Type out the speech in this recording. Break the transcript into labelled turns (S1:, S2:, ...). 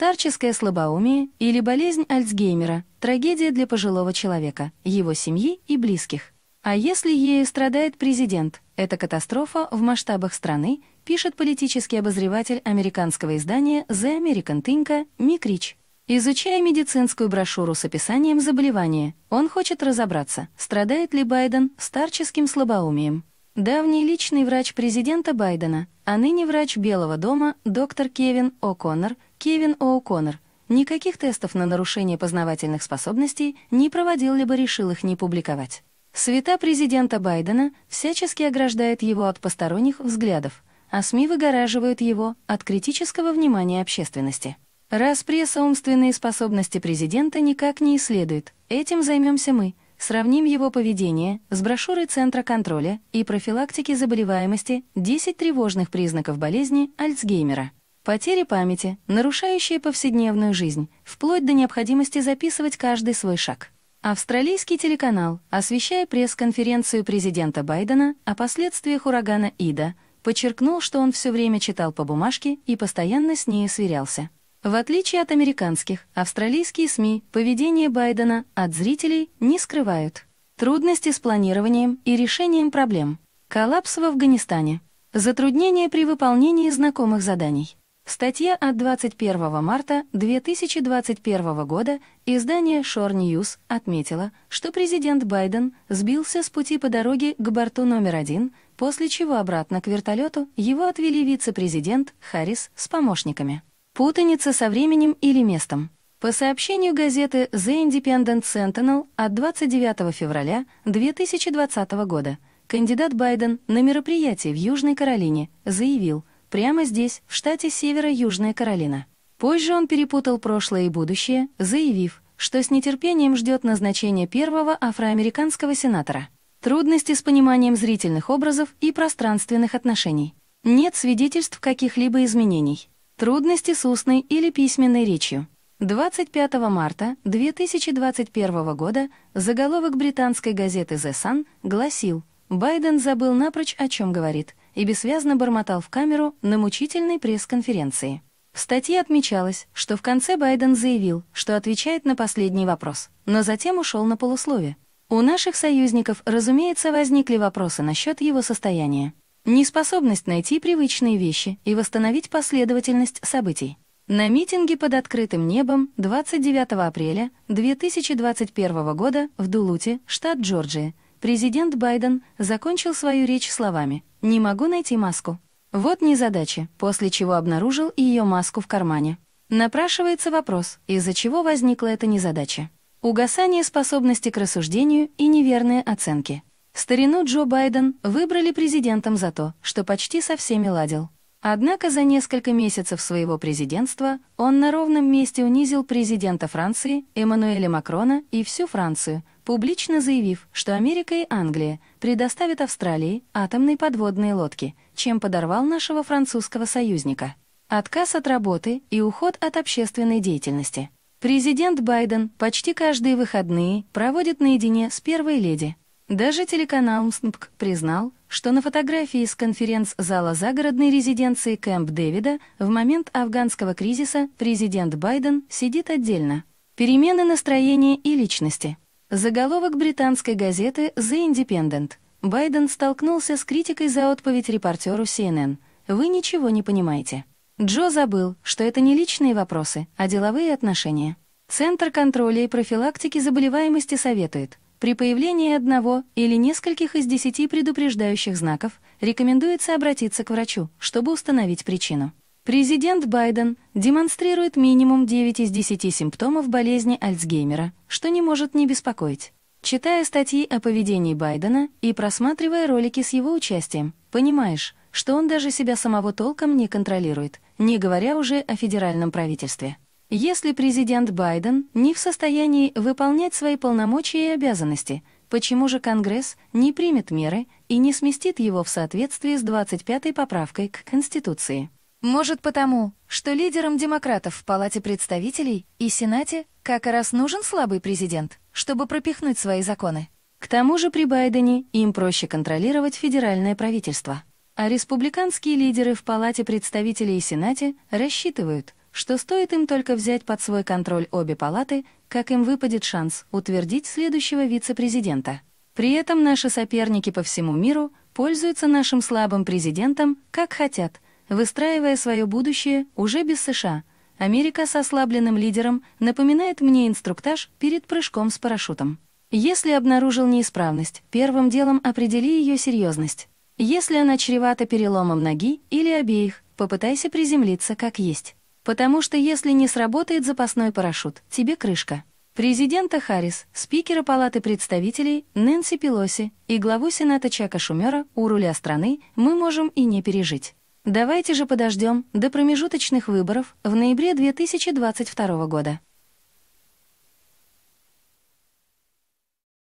S1: Старческое слабоумие или болезнь Альцгеймера – трагедия для пожилого человека, его семьи и близких. А если ею страдает президент, это катастрофа в масштабах страны, пишет политический обозреватель американского издания The American Thinker Мик Рич. Изучая медицинскую брошюру с описанием заболевания, он хочет разобраться, страдает ли Байден старческим слабоумием. Давний личный врач президента Байдена, а ныне врач Белого дома, доктор Кевин О'Коннор – Кевин О'Коннор никаких тестов на нарушение познавательных способностей не проводил, либо решил их не публиковать. Света президента Байдена всячески ограждает его от посторонних взглядов, а СМИ выгораживают его от критического внимания общественности. Раз пресса умственные способности президента никак не исследует, этим займемся мы. Сравним его поведение с брошюрой Центра контроля и профилактики заболеваемости «10 тревожных признаков болезни Альцгеймера». Потери памяти, нарушающие повседневную жизнь, вплоть до необходимости записывать каждый свой шаг. Австралийский телеканал, освещая пресс-конференцию президента Байдена о последствиях урагана Ида, подчеркнул, что он все время читал по бумажке и постоянно с ней сверялся. В отличие от американских, австралийские СМИ поведение Байдена от зрителей не скрывают. Трудности с планированием и решением проблем. Коллапс в Афганистане. Затруднения при выполнении знакомых заданий. Статья от 21 марта 2021 года издание Shore News отметила, что президент Байден сбился с пути по дороге к борту номер один, после чего обратно к вертолету его отвели вице-президент Харрис с помощниками. Путаница со временем или местом. По сообщению газеты The Independent Sentinel от 29 февраля 2020 года, кандидат Байден на мероприятии в Южной Каролине заявил – прямо здесь, в штате Северо-Южная Каролина. Позже он перепутал прошлое и будущее, заявив, что с нетерпением ждет назначения первого афроамериканского сенатора. Трудности с пониманием зрительных образов и пространственных отношений. Нет свидетельств каких-либо изменений. Трудности с устной или письменной речью. 25 марта 2021 года заголовок британской газеты The Sun гласил «Байден забыл напрочь, о чем говорит» и бессвязно бормотал в камеру на мучительной пресс-конференции. В статье отмечалось, что в конце Байден заявил, что отвечает на последний вопрос, но затем ушел на полуслове. У наших союзников, разумеется, возникли вопросы насчет его состояния. Неспособность найти привычные вещи и восстановить последовательность событий. На митинге под открытым небом 29 апреля 2021 года в Дулуте, штат Джорджия, Президент Байден закончил свою речь словами «Не могу найти маску». Вот незадача, после чего обнаружил ее маску в кармане. Напрашивается вопрос, из-за чего возникла эта незадача. Угасание способности к рассуждению и неверные оценки. Старину Джо Байден выбрали президентом за то, что почти со всеми ладил. Однако за несколько месяцев своего президентства он на ровном месте унизил президента Франции, Эммануэля Макрона и всю Францию, публично заявив, что Америка и Англия предоставят Австралии атомные подводные лодки, чем подорвал нашего французского союзника. Отказ от работы и уход от общественной деятельности. Президент Байден почти каждые выходные проводит наедине с первой леди. Даже телеканал МСНПК признал, что на фотографии из конференц-зала загородной резиденции Кэмп Дэвида в момент афганского кризиса президент Байден сидит отдельно. Перемены настроения и личности – Заголовок британской газеты «The Independent». Байден столкнулся с критикой за отповедь репортеру CNN. «Вы ничего не понимаете». Джо забыл, что это не личные вопросы, а деловые отношения. Центр контроля и профилактики заболеваемости советует. При появлении одного или нескольких из десяти предупреждающих знаков рекомендуется обратиться к врачу, чтобы установить причину. Президент Байден демонстрирует минимум 9 из 10 симптомов болезни Альцгеймера, что не может не беспокоить. Читая статьи о поведении Байдена и просматривая ролики с его участием, понимаешь, что он даже себя самого толком не контролирует, не говоря уже о федеральном правительстве. Если президент Байден не в состоянии выполнять свои полномочия и обязанности, почему же Конгресс не примет меры и не сместит его в соответствии с 25-й поправкой к Конституции? Может потому, что лидерам демократов в Палате представителей и Сенате как раз нужен слабый президент, чтобы пропихнуть свои законы. К тому же при Байдене им проще контролировать федеральное правительство. А республиканские лидеры в Палате представителей и Сенате рассчитывают, что стоит им только взять под свой контроль обе палаты, как им выпадет шанс утвердить следующего вице-президента. При этом наши соперники по всему миру пользуются нашим слабым президентом, как хотят – выстраивая свое будущее уже без США. Америка с ослабленным лидером напоминает мне инструктаж перед прыжком с парашютом. Если обнаружил неисправность, первым делом определи ее серьезность. Если она чревата переломом ноги или обеих, попытайся приземлиться как есть. Потому что если не сработает запасной парашют, тебе крышка. Президента Харрис, спикера Палаты представителей Нэнси Пелоси и главу Сената Чака Шумера у руля страны мы можем и не пережить. Давайте же подождем до промежуточных выборов в ноябре 2022 года.